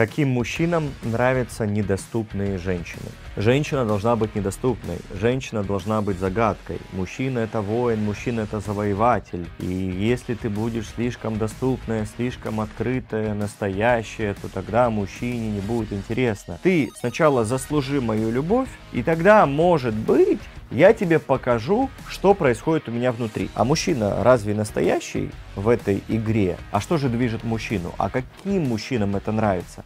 Каким мужчинам нравятся недоступные женщины? Женщина должна быть недоступной, женщина должна быть загадкой. Мужчина – это воин, мужчина – это завоеватель. И если ты будешь слишком доступная, слишком открытая, настоящая, то тогда мужчине не будет интересно. Ты сначала заслужи мою любовь, и тогда, может быть, я тебе покажу, что происходит у меня внутри. А мужчина разве настоящий в этой игре? А что же движет мужчину? А каким мужчинам это нравится?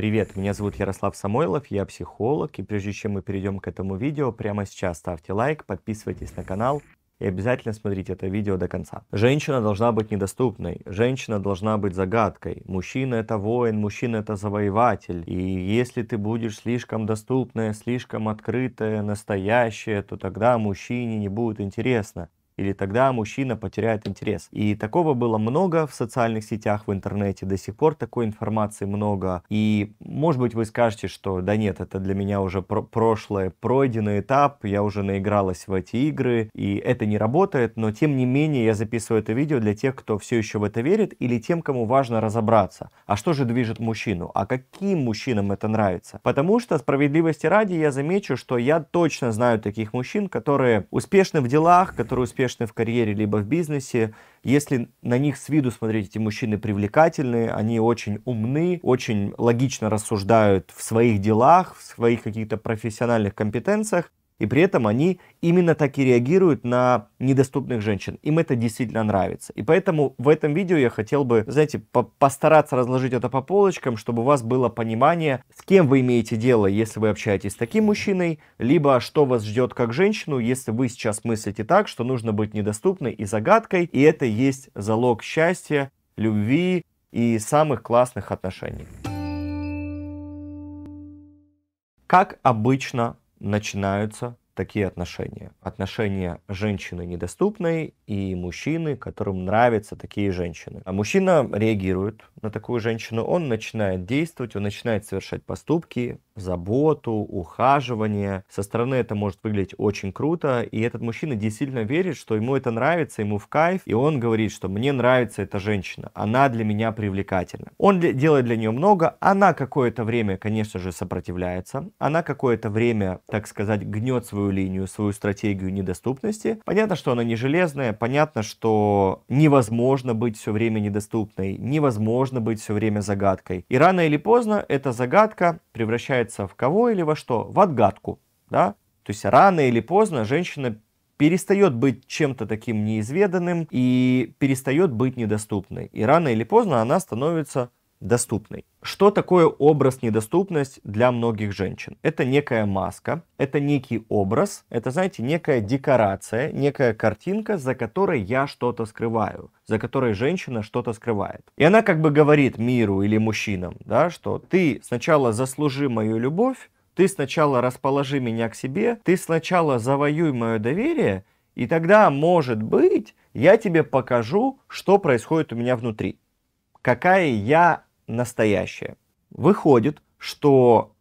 Привет, меня зовут Ярослав Самойлов, я психолог, и прежде чем мы перейдем к этому видео, прямо сейчас ставьте лайк, подписывайтесь на канал и обязательно смотрите это видео до конца. Женщина должна быть недоступной, женщина должна быть загадкой. Мужчина это воин, мужчина это завоеватель. И если ты будешь слишком доступная, слишком открытая, настоящая, то тогда мужчине не будет интересно или тогда мужчина потеряет интерес. И такого было много в социальных сетях, в интернете, до сих пор такой информации много. И, может быть, вы скажете, что да нет, это для меня уже про прошлое, пройденный этап, я уже наигралась в эти игры, и это не работает, но тем не менее я записываю это видео для тех, кто все еще в это верит, или тем, кому важно разобраться, а что же движет мужчину, а каким мужчинам это нравится. Потому что, справедливости ради, я замечу, что я точно знаю таких мужчин, которые успешны в делах, которые успешны успешны в карьере, либо в бизнесе. Если на них с виду смотреть, эти мужчины привлекательные, они очень умны, очень логично рассуждают в своих делах, в своих каких-то профессиональных компетенциях, и при этом они именно так и реагируют на недоступных женщин. Им это действительно нравится. И поэтому в этом видео я хотел бы, знаете, по постараться разложить это по полочкам, чтобы у вас было понимание, с кем вы имеете дело, если вы общаетесь с таким мужчиной, либо что вас ждет как женщину, если вы сейчас мыслите так, что нужно быть недоступной и загадкой, и это есть залог счастья, любви и самых классных отношений. Как обычно начинаются такие отношения. Отношения женщины недоступной и мужчины, которым нравятся такие женщины. А мужчина реагирует на такую женщину, он начинает действовать, он начинает совершать поступки, заботу, ухаживание. Со стороны это может выглядеть очень круто, и этот мужчина действительно верит, что ему это нравится, ему в кайф, и он говорит, что мне нравится эта женщина, она для меня привлекательна. Он делает для нее много, она какое-то время, конечно же, сопротивляется, она какое-то время, так сказать, гнет свою линию, свою стратегию недоступности. Понятно, что она не железная, понятно, что невозможно быть все время недоступной, невозможно можно быть все время загадкой. И рано или поздно эта загадка превращается в кого или во что? В отгадку. Да? То есть рано или поздно женщина перестает быть чем-то таким неизведанным и перестает быть недоступной. И рано или поздно она становится доступной. Что такое образ-недоступность для многих женщин? Это некая маска, это некий образ, это, знаете, некая декорация, некая картинка, за которой я что-то скрываю, за которой женщина что-то скрывает. И она как бы говорит миру или мужчинам, да, что ты сначала заслужи мою любовь, ты сначала расположи меня к себе, ты сначала завоюй мое доверие, и тогда, может быть, я тебе покажу, что происходит у меня внутри какая я настоящая Выходит, что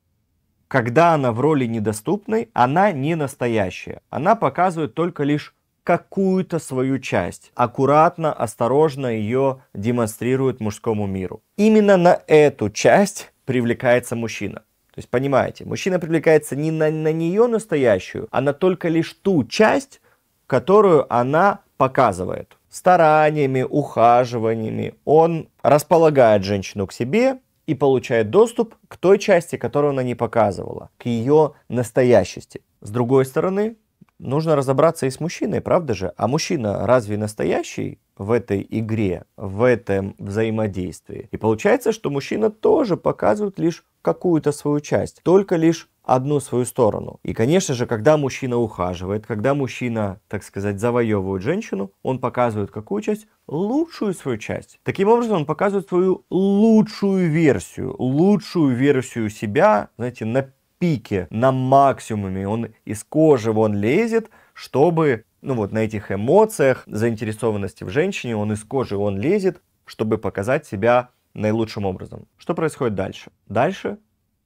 когда она в роли недоступной, она не настоящая. Она показывает только лишь какую-то свою часть, аккуратно, осторожно ее демонстрирует мужскому миру. Именно на эту часть привлекается мужчина. То есть, понимаете, мужчина привлекается не на, на нее настоящую, а на только лишь ту часть, которую она показывает стараниями, ухаживаниями он располагает женщину к себе и получает доступ к той части, которую она не показывала, к ее настоящести. С другой стороны, нужно разобраться и с мужчиной, правда же? А мужчина разве настоящий в этой игре, в этом взаимодействии? И получается, что мужчина тоже показывает лишь какую-то свою часть, только лишь одну свою сторону. И, конечно же, когда мужчина ухаживает, когда мужчина, так сказать, завоевывает женщину, он показывает какую часть? Лучшую свою часть. Таким образом, он показывает свою лучшую версию, лучшую версию себя, знаете, на пике, на максимуме. Он из кожи вон лезет, чтобы, ну вот, на этих эмоциях, заинтересованности в женщине, он из кожи вон лезет, чтобы показать себя наилучшим образом. Что происходит дальше? Дальше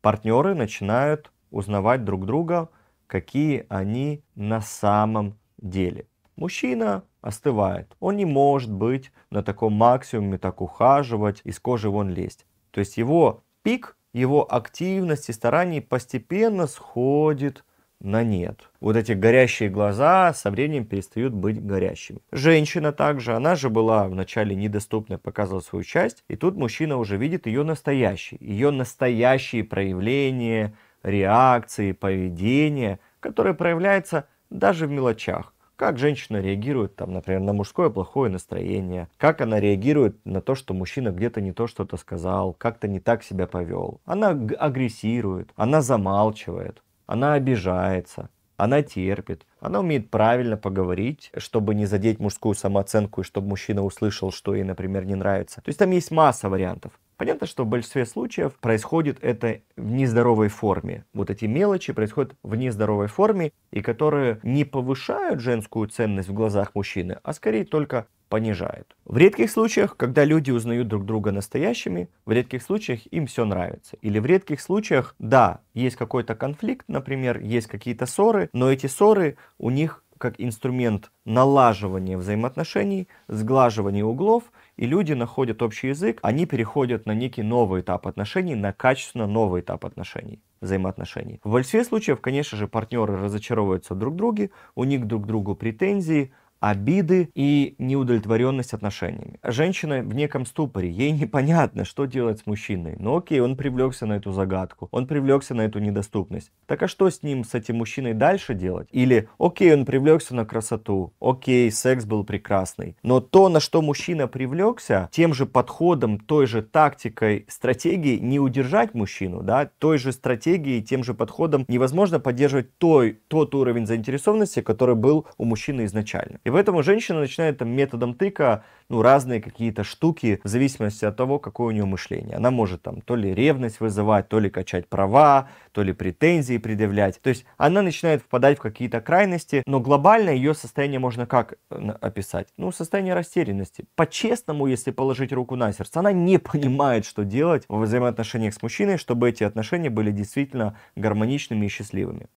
партнеры начинают узнавать друг друга, какие они на самом деле. Мужчина остывает. Он не может быть на таком максимуме так ухаживать, из кожи вон лезть. То есть его пик, его активность и стараний постепенно сходит на нет. Вот эти горящие глаза со временем перестают быть горящими. Женщина также, она же была вначале недоступна, показывала свою часть, и тут мужчина уже видит ее настоящий, ее настоящие проявления, реакции, поведения, которое проявляется даже в мелочах. Как женщина реагирует, там, например, на мужское плохое настроение, как она реагирует на то, что мужчина где-то не то что-то сказал, как-то не так себя повел. Она агрессирует, она замалчивает, она обижается, она терпит, она умеет правильно поговорить, чтобы не задеть мужскую самооценку и чтобы мужчина услышал, что ей, например, не нравится. То есть там есть масса вариантов. Понятно, что в большинстве случаев происходит это в нездоровой форме. Вот эти мелочи происходят в нездоровой форме, и которые не повышают женскую ценность в глазах мужчины, а скорее только понижают. В редких случаях, когда люди узнают друг друга настоящими, в редких случаях им все нравится. Или в редких случаях, да, есть какой-то конфликт, например, есть какие-то ссоры, но эти ссоры у них как инструмент налаживания взаимоотношений, сглаживания углов – и люди находят общий язык, они переходят на некий новый этап отношений, на качественно новый этап отношений взаимоотношений. В большинстве случаев, конечно же, партнеры разочаровываются друг в друге, у них друг к другу претензии, обиды и неудовлетворенность отношениями. Женщина в неком ступоре, ей непонятно, что делать с мужчиной. Но окей, он привлекся на эту загадку, он привлекся на эту недоступность. Так а что с ним, с этим мужчиной дальше делать? Или окей, он привлекся на красоту, окей, секс был прекрасный. Но то, на что мужчина привлекся, тем же подходом, той же тактикой, стратегией не удержать мужчину, да, той же стратегией, тем же подходом невозможно поддерживать той, тот уровень заинтересованности, который был у мужчины изначально. И в поэтому женщина начинает там методом тыка, ну, разные какие-то штуки в зависимости от того, какое у нее мышление. Она может там то ли ревность вызывать, то ли качать права, то ли претензии предъявлять. То есть она начинает впадать в какие-то крайности, но глобально ее состояние можно как э, описать? Ну, состояние растерянности. По-честному, если положить руку на сердце, она не понимает, что делать во взаимоотношениях с мужчиной, чтобы эти отношения были действительно гармоничными и счастливыми.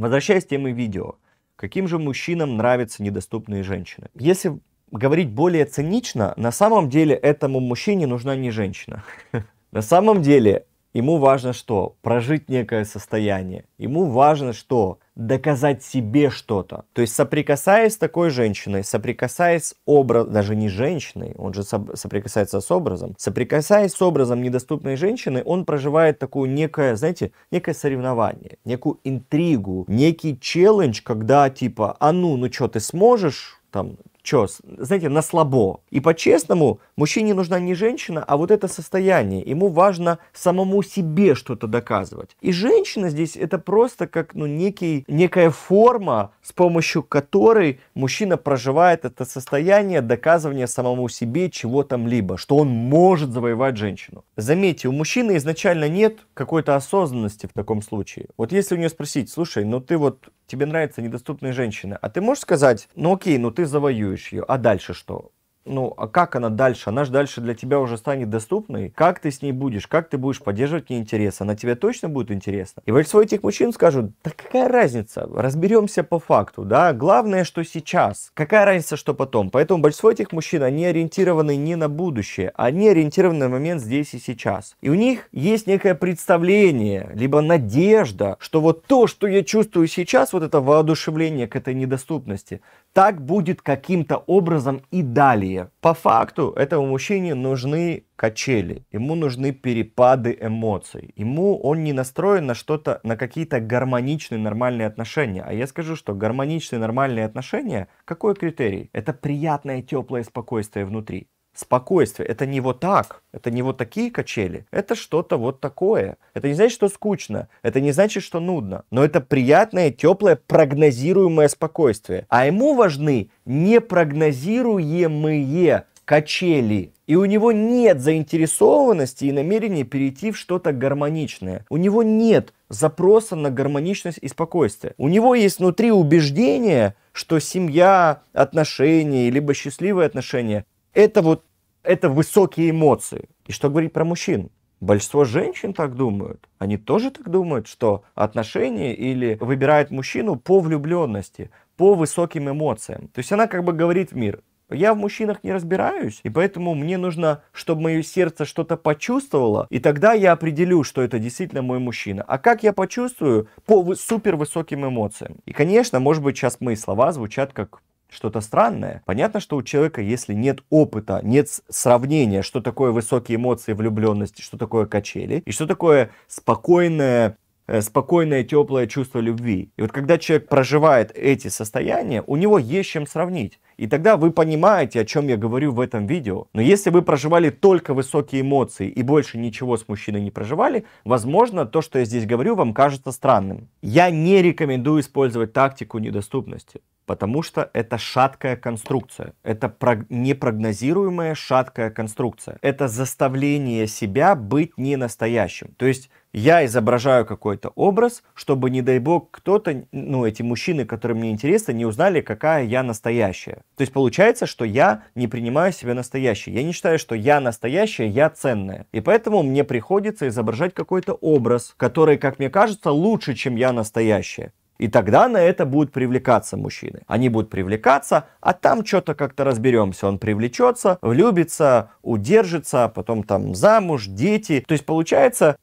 Возвращаясь к теме видео, каким же мужчинам нравятся недоступные женщины? Если говорить более цинично, на самом деле этому мужчине нужна не женщина. На самом деле Ему важно что? Прожить некое состояние. Ему важно что? Доказать себе что-то. То есть соприкасаясь с такой женщиной, соприкасаясь с образом, даже не женщиной, он же соприкасается с образом, соприкасаясь с образом недоступной женщины, он проживает такую некое, знаете, некое соревнование, некую интригу, некий челлендж, когда типа, а ну, ну что, ты сможешь? там что, знаете, на слабо. И по-честному, мужчине нужна не женщина, а вот это состояние. Ему важно самому себе что-то доказывать. И женщина здесь это просто как ну, некий, некая форма, с помощью которой мужчина проживает это состояние доказывания самому себе чего там либо, что он может завоевать женщину. Заметьте, у мужчины изначально нет какой-то осознанности в таком случае. Вот если у нее спросить, слушай, ну ты вот тебе нравится недоступная женщина, а ты можешь сказать, ну окей, ну ты завоюешь ее, а дальше что? ну, а как она дальше? Она же дальше для тебя уже станет доступной. Как ты с ней будешь? Как ты будешь поддерживать к ней интерес? Она тебе точно будет интересна? И большинство этих мужчин скажут, да какая разница? Разберемся по факту, да? Главное, что сейчас. Какая разница, что потом? Поэтому большинство этих мужчин, они ориентированы не на будущее, они ориентированы на момент здесь и сейчас. И у них есть некое представление, либо надежда, что вот то, что я чувствую сейчас, вот это воодушевление к этой недоступности, так будет каким-то образом и далее. По факту этому мужчине нужны качели, ему нужны перепады эмоций, ему он не настроен на что-то, на какие-то гармоничные нормальные отношения. А я скажу, что гармоничные нормальные отношения, какой критерий? Это приятное теплое спокойствие внутри спокойствие. Это не вот так, это не вот такие качели, это что-то вот такое. Это не значит, что скучно, это не значит, что нудно, но это приятное, теплое, прогнозируемое спокойствие. А ему важны непрогнозируемые качели. И у него нет заинтересованности и намерения перейти в что-то гармоничное. У него нет запроса на гармоничность и спокойствие. У него есть внутри убеждение, что семья, отношения, либо счастливые отношения это вот, это высокие эмоции. И что говорить про мужчин? Большинство женщин так думают. Они тоже так думают, что отношения или выбирают мужчину по влюбленности, по высоким эмоциям. То есть она как бы говорит в мир, я в мужчинах не разбираюсь, и поэтому мне нужно, чтобы мое сердце что-то почувствовало, и тогда я определю, что это действительно мой мужчина. А как я почувствую? По супервысоким эмоциям. И, конечно, может быть, сейчас мои слова звучат как что-то странное. Понятно, что у человека, если нет опыта, нет сравнения, что такое высокие эмоции влюбленности, что такое качели, и что такое спокойное э, спокойное, теплое чувство любви. И вот когда человек проживает эти состояния, у него есть чем сравнить. И тогда вы понимаете, о чем я говорю в этом видео. Но если вы проживали только высокие эмоции и больше ничего с мужчиной не проживали, возможно, то, что я здесь говорю, вам кажется странным. Я не рекомендую использовать тактику недоступности потому что это шаткая конструкция. Это прог... непрогнозируемая шаткая конструкция. Это заставление себя быть не настоящим. То есть я изображаю какой-то образ, чтобы, не дай бог, кто-то, ну, эти мужчины, которые мне интересны, не узнали, какая я настоящая. То есть получается, что я не принимаю себя настоящей. Я не считаю, что я настоящая, я ценная. И поэтому мне приходится изображать какой-то образ, который, как мне кажется, лучше, чем я настоящая. И тогда на это будут привлекаться мужчины. Они будут привлекаться, а там что-то как-то разберемся. Он привлечется, влюбится, удержится, потом там замуж, дети. То есть получается,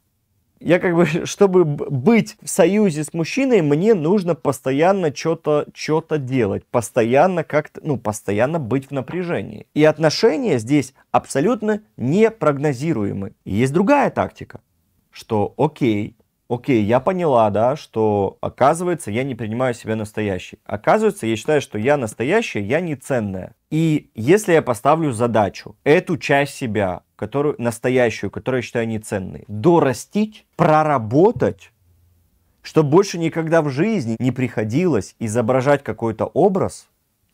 я как бы, чтобы быть в союзе с мужчиной, мне нужно постоянно что-то что делать, постоянно как-то, ну, постоянно быть в напряжении. И отношения здесь абсолютно непрогнозируемы. И есть другая тактика, что окей, окей, я поняла, да, что оказывается, я не принимаю себя настоящей. Оказывается, я считаю, что я настоящая, я не ценная. И если я поставлю задачу, эту часть себя, которую, настоящую, которую я считаю неценной, дорастить, проработать, чтобы больше никогда в жизни не приходилось изображать какой-то образ,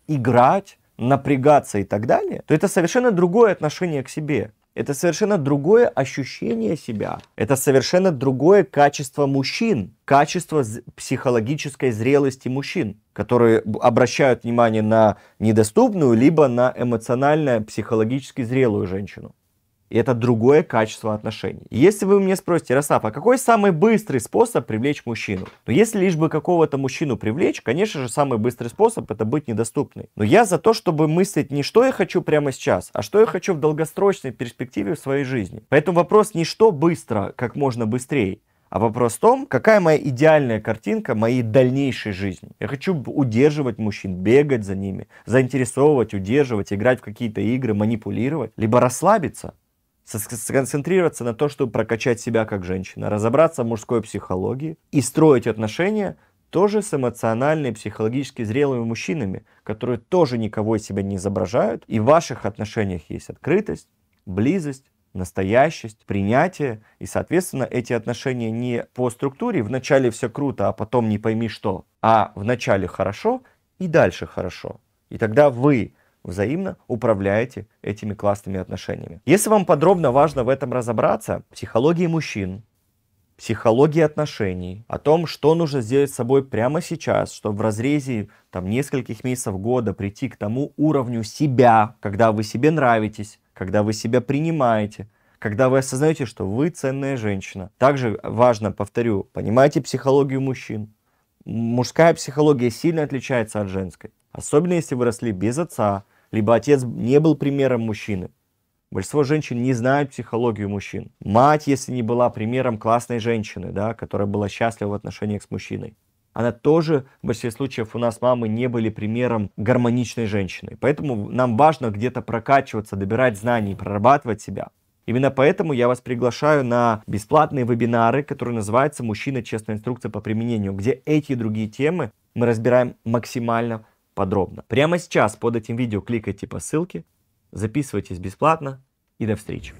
играть, напрягаться и так далее, то это совершенно другое отношение к себе. Это совершенно другое ощущение себя. Это совершенно другое качество мужчин, качество психологической зрелости мужчин, которые обращают внимание на недоступную, либо на эмоционально-психологически зрелую женщину. И это другое качество отношений. Если вы мне спросите, Ярослав, а какой самый быстрый способ привлечь мужчину? Ну, если лишь бы какого-то мужчину привлечь, конечно же, самый быстрый способ это быть недоступной. Но я за то, чтобы мыслить не что я хочу прямо сейчас, а что я хочу в долгосрочной перспективе в своей жизни. Поэтому вопрос не что быстро, как можно быстрее, а вопрос в том, какая моя идеальная картинка моей дальнейшей жизни. Я хочу удерживать мужчин, бегать за ними, заинтересовывать, удерживать, играть в какие-то игры, манипулировать, либо расслабиться сконцентрироваться на то, чтобы прокачать себя как женщина, разобраться в мужской психологии и строить отношения тоже с эмоционально и психологически зрелыми мужчинами, которые тоже никого из себя не изображают. И в ваших отношениях есть открытость, близость, настоящесть, принятие. И, соответственно, эти отношения не по структуре, вначале все круто, а потом не пойми что, а вначале хорошо и дальше хорошо. И тогда вы взаимно управляете этими классными отношениями. Если вам подробно важно в этом разобраться, психологии мужчин, психологии отношений, о том, что нужно сделать с собой прямо сейчас, чтобы в разрезе там, нескольких месяцев года прийти к тому уровню себя, когда вы себе нравитесь, когда вы себя принимаете, когда вы осознаете, что вы ценная женщина. Также важно, повторю, понимайте психологию мужчин. Мужская психология сильно отличается от женской. Особенно если вы росли без отца, либо отец не был примером мужчины. Большинство женщин не знают психологию мужчин. Мать, если не была примером классной женщины, да, которая была счастлива в отношениях с мужчиной, она тоже, в большинстве случаев, у нас мамы не были примером гармоничной женщины. Поэтому нам важно где-то прокачиваться, добирать знания, прорабатывать себя. Именно поэтому я вас приглашаю на бесплатные вебинары, которые называются «Мужчина. Честная инструкция по применению», где эти и другие темы мы разбираем максимально подробно. Прямо сейчас под этим видео кликайте по ссылке, записывайтесь бесплатно и до встречи.